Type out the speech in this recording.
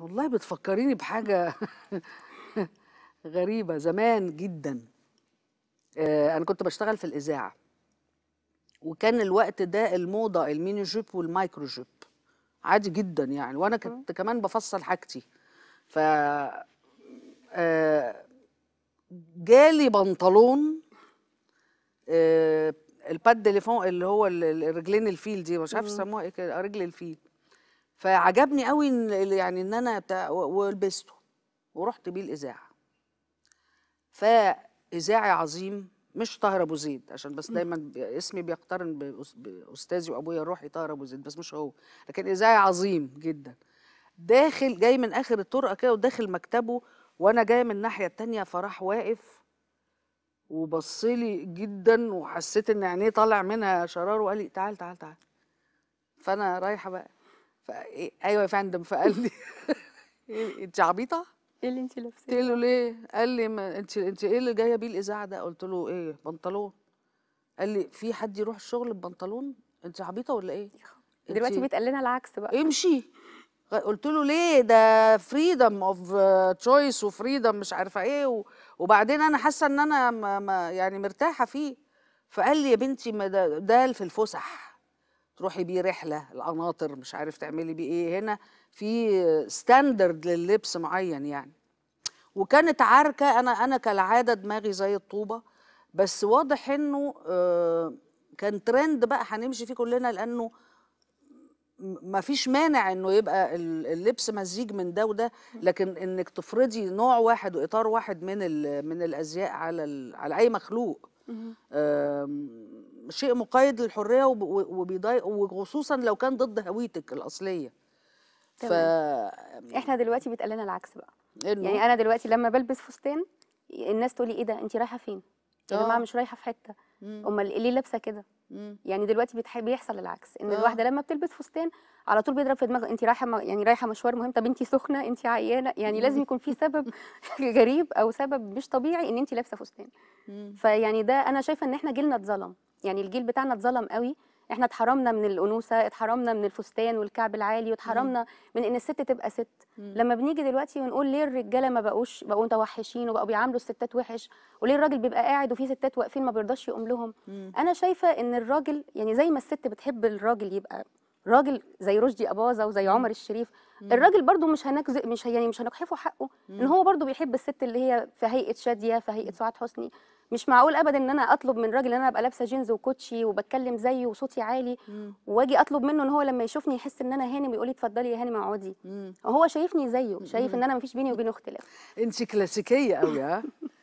والله بتفكريني بحاجة غريبة زمان جدا آه، أنا كنت بشتغل في الإذاعة وكان الوقت ده الموضة الميني جيب والمايكرو جيب عادي جدا يعني وأنا كنت كمان بفصل حاجتي ف آه، جالي بنطلون آه، الباد اللي فوق اللي هو الرجلين الفيل دي مش عارفه يسموها ايه رجل الفيل فعجبني قوي يعني ان انا ولبسته ورحت بيه الاذاعه فاذاعي عظيم مش طاهر ابو زيد عشان بس دايما اسمي بيقترن باستاذي وابويا الروحي طاهر ابو زيد بس مش هو لكن اذاعي عظيم جدا داخل جاي من اخر الطرقه كده وداخل مكتبه وانا جايه من الناحيه الثانيه فراح واقف وبصلي جدا وحسيت ان عينيه طالع منها شرار وقال لي تعال تعال تعال فانا رايحه بقى إيه، ايوه يا فندم فقال لي انت عبيطه؟ ايه اللي انت لابسه؟ قلت له ليه؟ قال لي ما انت انت ايه اللي جايه بيه الاذاعه ده؟ قلت له ايه؟ بنطلون قال لي في حد يروح الشغل ببنطلون؟ انت عبيطه ولا ايه؟ دلوقتي بيتقال لنا العكس بقى امشي قلت له ليه ده فريدم اوف تشويس وفريدم مش عارفه ايه وبعدين انا حاسه ان انا ما ما يعني مرتاحه فيه فقال لي يا بنتي ما ده, ده في الفسح تروحي بيه رحله القناطر مش عارف تعملي بيه ايه هنا في ستاندرد لللبس معين يعني وكانت عركه انا انا كالعاده دماغي زي الطوبه بس واضح انه آه، كان ترند بقى هنمشي فيه كلنا لانه ما فيش مانع انه يبقى اللبس مزيج من ده وده لكن انك تفرضي نوع واحد واطار واحد من من الازياء على على اي مخلوق شيء مقيد للحريه وبيضايق وخصوصا لو كان ضد هويتك الاصليه ف احنا دلوقتي بيتقال لنا العكس بقى إنه... يعني انا دلوقتي لما بلبس فستان الناس تقول لي ايه ده انت رايحه فين يا جماعه آه. مش رايحه في حته امال ليه لابسه كده يعني دلوقتي بتح... بيحصل العكس ان أوه. الواحده لما بتلبس فستان على طول بيضرب في دماغها انت رايحه م... يعني رايحه مشوار مهم طب انت سخنه انت عيانه يعني لازم يكون في سبب غريب او سبب مش طبيعي ان انت لابسه فستان فيعني ده انا شايفه ان احنا جيلنا اتظلم يعني الجيل بتاعنا اتظلم قوي احنا اتحرمنا من الانوثه اتحرمنا من الفستان والكعب العالي واتحرمنا من ان الست تبقى ست مم. لما بنيجي دلوقتي ونقول ليه الرجاله ما بقوش بقوا متوحشين وبقوا بيعاملوا الستات وحش وليه الراجل بيبقى قاعد وفي ستات واقفين ما بيرضاش يقوم لهم مم. انا شايفه ان الراجل يعني زي ما الست بتحب الراجل يبقى راجل زي رشدي اباظه وزي عمر الشريف الراجل برضو مش هنكز مش يعني مش هنجحفه حقه ان هو برضو بيحب الست اللي هي في هيئه شاديه في هيئه سعاد حسني مش معقول ابدا ان انا اطلب من راجل ان انا ابقى لابسه جينز وكوتشي وبتكلم زيه وصوتي عالي واجي اطلب منه ان هو لما يشوفني يحس ان انا هانم ويقول لي اتفضلي يا هانم اقعدي هو شايفني زيه شايف ان انا مفيش بيني وبينه اختلاف انت كلاسيكيه قوي ها